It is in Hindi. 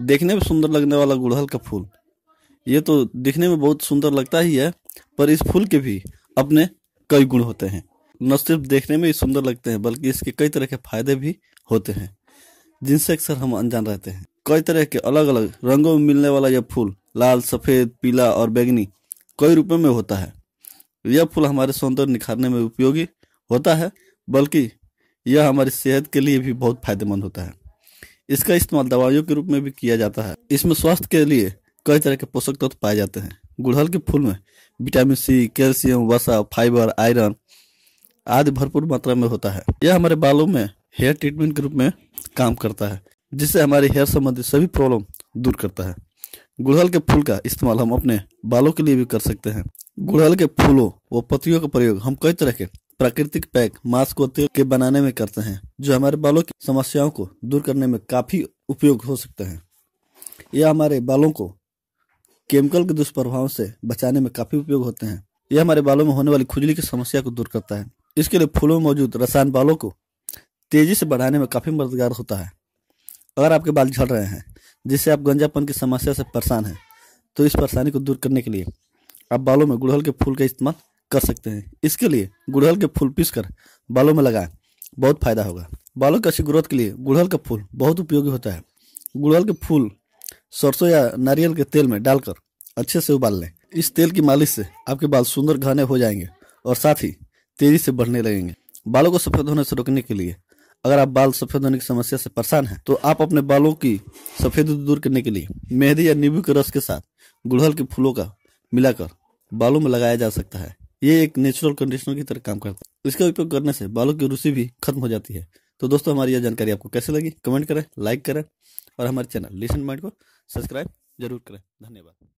देखने में सुंदर लगने वाला गुड़हल का फूल ये तो दिखने में बहुत सुंदर लगता ही है पर इस फूल के भी अपने कई गुण होते हैं न सिर्फ देखने में ही सुंदर लगते हैं बल्कि इसके कई तरह के फायदे भी होते हैं जिनसे अक्सर हम अनजान रहते हैं कई तरह के अलग अलग रंगों में मिलने वाला यह फूल लाल सफ़ेद पीला और बैगनी कई रूपों में होता है यह फूल हमारे सौंदर्य निखारने में उपयोगी होता है बल्कि यह हमारी सेहत के लिए भी बहुत फायदेमंद होता है इसका इस्तेमाल दवाइयों के रूप में भी किया जाता है इसमें स्वास्थ्य के लिए कई तरह के पोषक तत्व पाए जाते हैं गुड़हल के फूल में विटामिन सी कैल्शियम वसा फाइबर आयरन आदि भरपूर मात्रा में होता है यह हमारे बालों में हेयर ट्रीटमेंट के रूप में काम करता है जिससे हमारे हेयर संबंधित सभी प्रॉब्लम दूर करता है गुड़हल के फूल का इस्तेमाल हम अपने बालों के लिए भी कर सकते हैं गुड़हल के फूलों व पत्तियों का प्रयोग हम कई तरह के प्राकृतिक पैक मास्क व तेल के बनाने में करते हैं जो हमारे बालों की समस्याओं को दूर करने में काफ़ी उपयोग हो सकते हैं यह हमारे बालों को केमिकल के दुष्प्रभावों से बचाने में काफ़ी उपयोग होते हैं यह हमारे बालों में होने वाली खुजली की समस्या को दूर करता है इसके लिए फूलों में मौजूद रसायन बालों को तेजी से बढ़ाने में काफ़ी मददगार होता है अगर आपके बाल झड़ रहे हैं जिससे आप गंजापन की समस्या से परेशान हैं तो इस परेशानी को दूर करने के लिए आप बालों में गुड़हल के फूल का इस्तेमाल कर सकते हैं इसके लिए गुड़हल के फूल पीस कर बालों में लगाएं बहुत फायदा होगा बालों की अच्छी ग्रोथ के लिए गुड़हल का फूल बहुत उपयोगी होता है गुड़हल के फूल सरसों या नारियल के तेल में डालकर अच्छे से उबाल लें इस तेल की मालिश से आपके बाल सुंदर घने हो जाएंगे और साथ ही तेजी से बढ़ने लगेंगे बालों को सफेद होने से रोकने के लिए अगर आप बाल सफेद होने की समस्या से परेशान हैं तो आप अपने बालों की सफेद दूर करने के लिए मेहंदी या नींबू के रस के साथ गुड़हल के फूलों का मिलाकर बालों में लगाया जा सकता है ये एक नेचुरल कंडीशनर की तरह काम करता है इसका उपयोग करने से बालों की रुचि भी खत्म हो जाती है तो दोस्तों हमारी यह जानकारी आपको कैसे लगी कमेंट करें लाइक करें और हमारे चैनल लिसन माइंड को सब्सक्राइब जरूर करें धन्यवाद